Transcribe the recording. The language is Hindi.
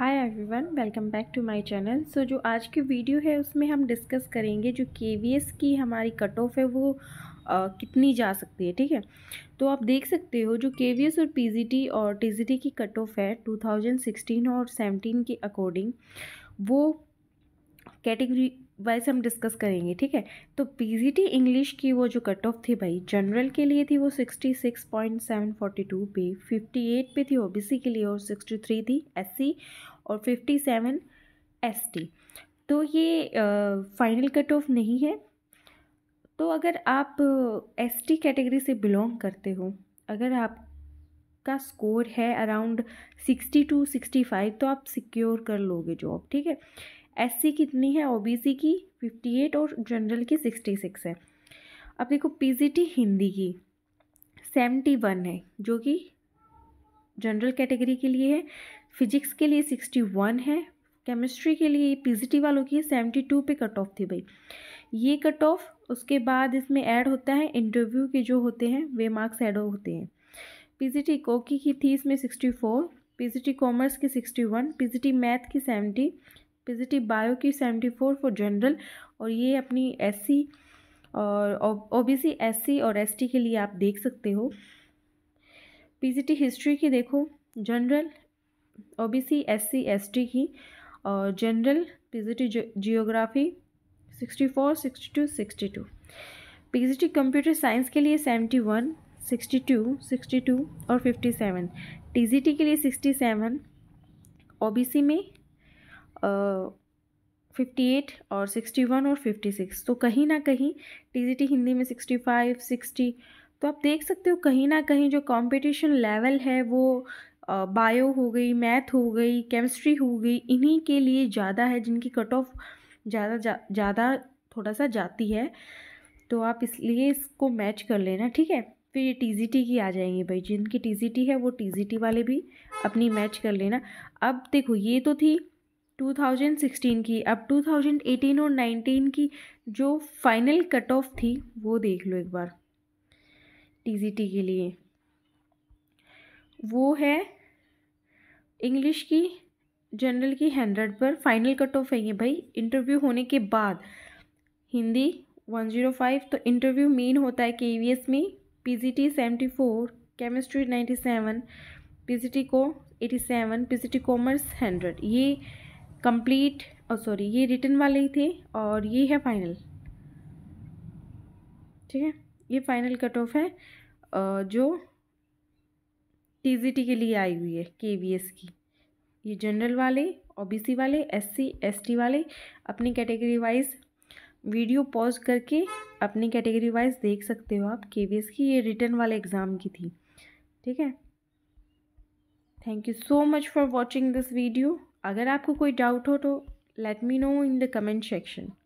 hi everyone welcome back to my channel so जो आज की वीडियो है उसमें हम डिस्कस करेंगे जो के की हमारी कट ऑफ है वो आ, कितनी जा सकती है ठीक है तो आप देख सकते हो जो के और पीजीटी और टीजीटी की कट ऑफ है 2016 और 17 के अकॉर्डिंग वो कैटेगरी वाइज हम डिस्कस करेंगे ठीक है तो पीजीटी इंग्लिश की वो जो कट ऑफ थी भाई जनरल के लिए थी वो 66.742 पे 58 पे थी ओबीसी के लिए और 63 थी एससी और 57 टी तो ये फाइनल कट ऑफ नहीं है तो अगर आप टी कैटेगरी से बिलोंग करते हो अगर आप का स्कोर है around sixty two sixty five तो आप सिक्योर कर लोगे जॉब ठीक है एससी कितनी है ओबीसी की फिफ्टी एट और जनरल की सिक्सटी सिक्स है अब देखो पीजीटी हिंदी की सेवेंटी वन है जो कि जनरल कैटेगरी के लिए है फिजिक्स के लिए सिक्सटी वन है केमिस्ट्री के लिए पीजीटी वालों की सेवेंटी टू पे कट ऑफ थी भाई ये कट ऑफ उसके बाद इसमें ऐड होता है इंटरव्यू के जो होते हैं वे मार्क्स ऐड होते हैं पीजीटी कोकी की थी इसमें सिक्सटी फोर पीजीटी कॉमर्स की सिक्सटी वन पीजीटी मैथ की सेवेंटी पीजीटी बायो की सेवेंटी फोर फॉर जनरल और ये अपनी सी और एस सी और टी के लिए आप देख सकते हो टी हिस्ट्री की देखो जनरल ओबीसी एससी एसटी की और general PGT geography sixty four sixty two sixty two T computer science के लिए seventy one sixty two sixty two और फिफ्टी सेवन टी के लिए सिक्सटी सेवन सी में फिफ्टी एट और सिक्सटी वन और फिफ्टी सिक्स तो कहीं ना कहीं टी हिंदी में सिक्सटी फाइव सिक्सटी तो आप देख सकते हो कहीं ना कहीं जो कंपटीशन लेवल है वो बायो हो गई मैथ हो गई केमिस्ट्री हो गई इन्हीं के लिए ज़्यादा है जिनकी कट ऑफ ज़्यादा ज़्यादा जा, थोड़ा सा जाती है तो आप इसलिए इसको मैच कर लेना ठीक है फिर ये टी की आ जाएंगे भाई जिनकी टी है वो टी वाले भी अपनी मैच कर लेना अब देखो ये तो थी 2016 की अब 2018 और 19 की जो फाइनल कट ऑफ थी वो देख लो एक बार टी के लिए वो है इंग्लिश की जनरल की हंड्रेड पर फाइनल कट ऑफ है ये भाई इंटरव्यू होने के बाद हिंदी वन जीरो फाइव तो इंटरव्यू मेन होता है के वी एस में P G T seventy four chemistry ninety seven P G T को eighty seven P G T commerce hundred ये कंप्लीट और सॉरी ये रिटर्न वाले ही थे और ये है फाइनल ठीक है ये फाइनल कट ऑफ है जो टीजीटी के लिए आई हुई है केवीएस की ये जनरल वाले ओबीसी वाले एससी एसटी वाले अपनी कैटेगरी वाइज वीडियो पॉज करके अपनी कैटेगरी वाइज देख सकते हो आप केवीएस की ये रिटर्न वाले एग्ज़ाम की थी ठीक है thank you so much for watching this video अगर आपको कोई डाउट हो तो let me know in the comment section